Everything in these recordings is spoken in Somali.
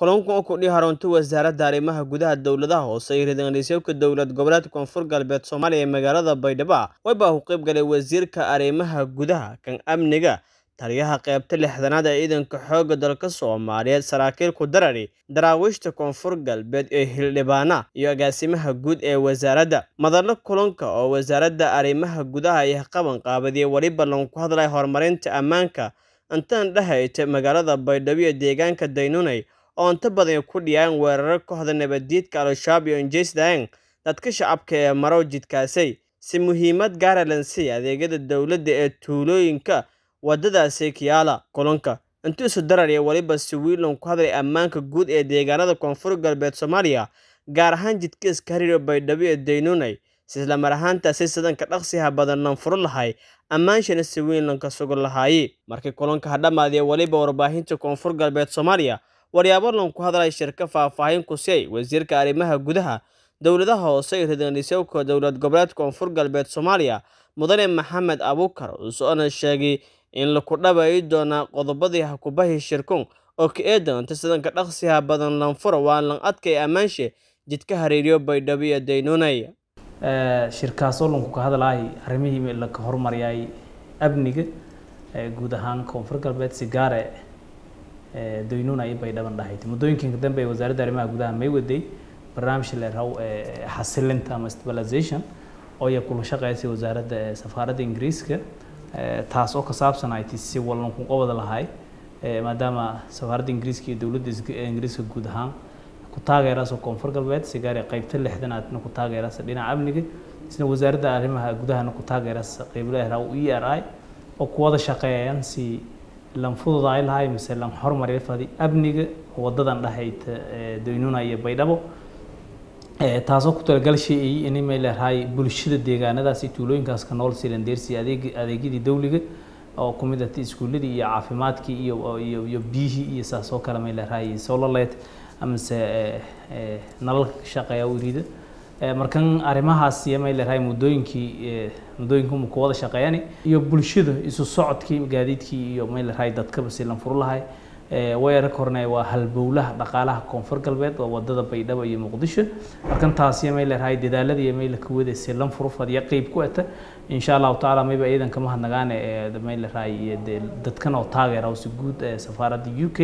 kulanku oo kordhi haroontay wasaaradda arrimaha gudaha dowladaha hoose ee ra dowlad goboleedka koonfur galbeed soomaaliya ee magaalada baydhabo waybaa baa ku qayb galay wasiirka arrimaha gudaha kan amniga taliyaha qaybta lixdanaad ee ciidanka xoogga dalka soomaaliyeed saraakiil ku darari daraawiishta koonfur galbeed ee hildhibaana iyo agaasimaha guud ee wasaaradda madallo kulanka oo wasaaradda arrimaha gudaha ayaa qaban qaabadiye weliba ku hadlay horumarinta ammaanka intaan dhahayta magaalada baydhabo iyo deegaanka daynunay oo inta badan ku dhiyaan weerar kooxda nabadiidka al-shabaab ah, iyo injees dadka shacabka ee marow jidkaasay si muhiimad gaara ah lansay adeegyada dowladda ee tuulooyinka waddadaasi kiyaala kulanka intuu isu darar iyo weliba siwiilon ku hadlay ammaanka guud ee deegaanada koonfur galbeed soomaaliya gaar ahaan jidkiiska hariiro baydhabo ee daynunay si islamar ahaantaasi sidanka dhaqsiha badannan furo lahay ammaanshana siwiilanka sugan lahaaye markii kulanka ha dhammaadiya weliba warbaahinta koonfur galbeed soomaaliya waryaaboolan ku hadlay shirka faahfaahin ku wasiirka arrimaha gudaha dowladaha hoose ee reedanisoka dowlad goboleed koonfur galbeed soomaaliya mudane maxamed abuukar uusona sheegay in laku dhabayi doonaa qodobadii hakubahi shirkun oo ka eedan sidanka dhaqsiha badan lanfur waa lan adkay ammaanshe jidka hariiryo baydhabo iyo daynuunay shirkaasoo lanku ka hadlaahay arrimihii lanka hormaryaay amniga guud ahaan koonfur galbeed sigaare daynuunay bay dhaban dhahayd muddooyinkinka dambe ee wasaaradda arrimaha gudaha may waday barnaamij la raw eh, xasilinta ama stabilization oo ay kula shaqeysay wasaaradda eh, safaaradda ingiriiska eh, taas oo ka saabsan si wallan ku qabad lahay maadaama safaaradda ingiriiska iyo dowladda ingiriiska guud ahaan ku taageeraas koonfur galbeed sigaari ah qaybta lixdanaadna ku taageeraas dhinaca amniga isna wasaaradda arrimaha gudahana ku taageeraas qeybleh raw e r i oo ku wada shaqeeyaan si lam fududaay lahay mise lam horumari fadi amniga wadadan dhahayd doynuna iyo baydhabo taasoo ku talagalshay ay inay leedahay bulshada deegaanadaas tuulooyinkaas ka nool silandeersi adeeg adeegyadii dawliga oo ku mid ah iyo caafimaadkii iyo iyo iyo biyihii iyo saas oo kale may leedahay soololeed amase nalalka shaqeeya u riida Eh, markan arrimahaas iyo may leerahay muddooyinkii eh, muddooyinku muku wada shaqeeyani iyo bulshada isu socodkii gaadiidkii iyo may leerahay dadkaba silan furlahay eh, weerar kornay waa halbowlaha dhaqaalaha koonfur galbeed waa wadada baydhabo iyo muqdisho markan taas iyo may leerahay dadaalada iyo mayla kuwada silan furu fadhiya qeyb ku ata insha allahu tacaala mayba ciidan kama hadnagaane may leerahay dadkan oo taageera ose guud safaaradda u k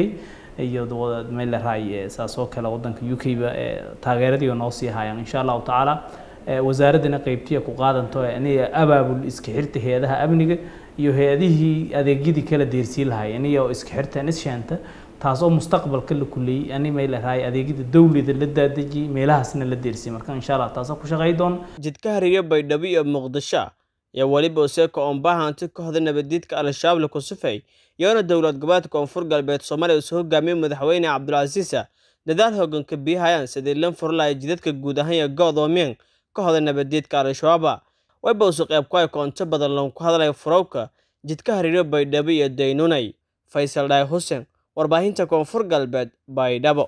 iyo wadawada melerray eh, saasoo kale wadanka u k ba eh, taageeradiiba noo sii hayaan insha allahu tacaala eh, wasaaradana qeybtiya ku qaadanto aniya abaabul iska xirta hay-adaha amniga iyo hay-adihii adeegyadii kala deersii lahay aniya iska xirta nisheenta taas mustaqbalka la kuliyey ani melerray adeegyada dawlida la daadejiyey meelahaasna la deersiyay marka insha allah taasoo ku shaqay doon jidka hariga baydhabo iyo muqdisho iyo weliba Useko Omba hanti kooxda nabadiidka Al-Shabaab la kusufay yoona dowlad goboleedka Koonfur Galbeed Soomaaliya uu hogaamiyay madaxweyne Cabdulcasiis ah. dadaal hoggaan biyahayaan bixiyaan sidii lan furlay jidadka guud ahaan go'doomiyeen kooxda nabadiidka al shabaaba ah. wayba usu qeyb ku ay ah koonto badan loo ku hadlay furowka jidka hariiro Baydhabo iyo Daynunay Faysal Dhaay Hussein warbaahinta Koonfur Galbeed Baydhabo